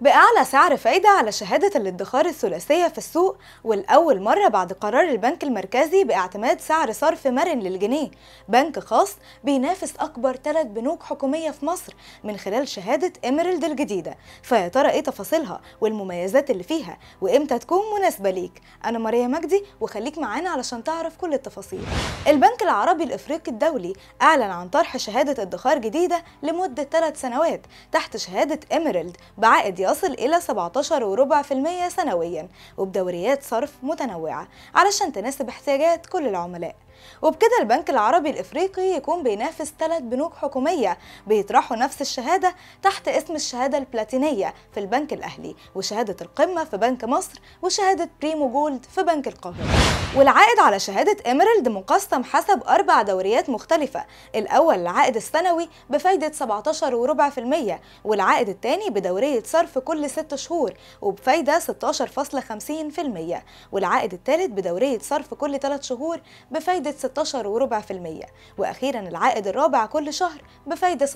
بأعلى سعر فايدة على شهادة الادخار الثلاثية في السوق والأول مرة بعد قرار البنك المركزي باعتماد سعر صرف مرن للجنيه بنك خاص بينافس أكبر ثلاث بنوك حكومية في مصر من خلال شهادة إميرالد الجديدة فيا ترى إيه تفاصيلها والمميزات اللي فيها وإمتى تكون مناسبة ليك أنا ماريا مجدي وخليك معانا علشان تعرف كل التفاصيل البنك العربي الإفريقي الدولي أعلن عن طرح شهادة ادخار جديدة لمدة ثلاث سنوات تحت شهادة إميرالد بعائد يصل إلى 17.4% سنويا وبدوريات صرف متنوعة علشان تناسب احتياجات كل العملاء وبكده البنك العربي الإفريقي يكون بينافس ثلاث بنوك حكومية بيطرحوا نفس الشهادة تحت اسم الشهادة البلاتينية في البنك الأهلي وشهادة القمة في بنك مصر وشهادة بريمو جولد في بنك القاهرة والعائد على شهادة اميرالد مقسم حسب أربع دوريات مختلفة الأول العائد السنوي بفايدة 17.4% والعائد الثاني بدورية صرف كل 6 شهور وبفايدة 16.50% والعائد الثالث بدورية صرف كل 3 شهور بفايدة بفايدة 16.4% وأخيرا العائد الرابع كل شهر بفايدة 16%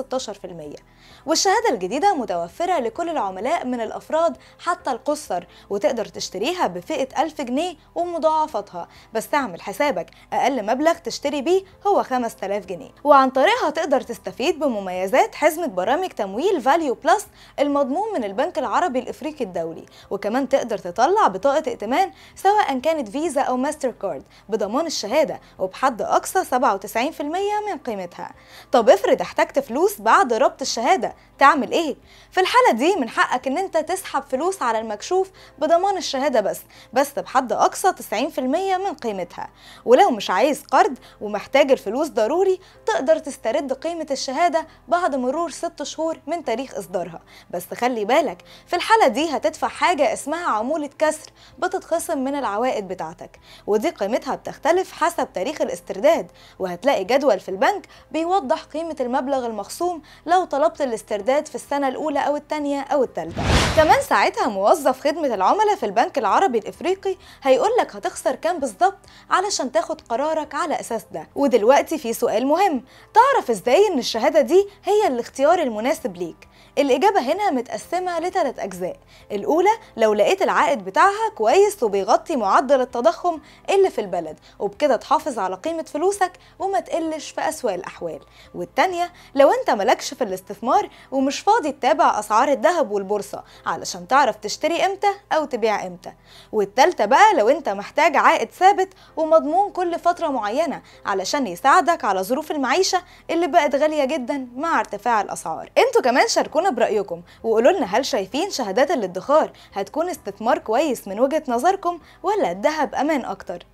والشهادة الجديدة متوفرة لكل العملاء من الأفراد حتى القصر وتقدر تشتريها بفئة 1000 جنيه ومضاعفاتها بس تعمل حسابك أقل مبلغ تشتري بيه هو 5000 جنيه وعن طريقها تقدر تستفيد بمميزات حزمة برامج تمويل فاليو بلس المضمون من البنك العربي الإفريقي الدولي وكمان تقدر تطلع بطاقة ائتمان سواء كانت فيزا أو ماستر كارد بضمان الشهادة وبحد أقصى 97% من قيمتها طب افرض احتجت فلوس بعد ربط الشهادة تعمل ايه؟ في الحالة دي من حقك ان انت تسحب فلوس على المكشوف بضمان الشهادة بس بس بحد أقصى 90% من قيمتها ولو مش عايز قرض ومحتاج الفلوس ضروري تقدر تسترد قيمة الشهادة بعد مرور 6 شهور من تاريخ إصدارها بس خلي بالك في الحالة دي هتدفع حاجة اسمها عمولة كسر بتتخصم من العوائد بتاعتك ودي قيمتها بتختلف حسب تاريخ تاريخ الاسترداد وهتلاقي جدول في البنك بيوضح قيمة المبلغ المخصوم لو طلبت الاسترداد في السنة الأولى أو الثانية أو الثالثة كمان ساعتها موظف خدمة العملاء في البنك العربي الإفريقي هيقولك هتخسر كام بالظبط علشان تاخد قرارك على أساس ده ودلوقتي في سؤال مهم تعرف إزاي إن الشهادة دي هي الاختيار المناسب ليك الإجابة هنا متقسمة لثلاث أجزاء الأولى لو لقيت العائد بتاعها كويس وبيغطي معدل التضخم اللي في البلد وبكده تحافظ تحافظ على قيمة فلوسك وما تقلش في أسوأ الأحوال والتانية لو أنت مالكش في الاستثمار ومش فاضي تتابع أسعار الذهب والبورصة علشان تعرف تشتري إمتى أو تبيع إمتى والتالتة بقى لو أنت محتاج عائد ثابت ومضمون كل فترة معينة علشان يساعدك على ظروف المعيشة اللي بقت غالية جدا مع ارتفاع الأسعار انتوا كمان شاركونا برأيكم وقولوا لنا هل شايفين شهادات الادخار هتكون استثمار كويس من وجهة نظركم ولا الذهب أمان أكتر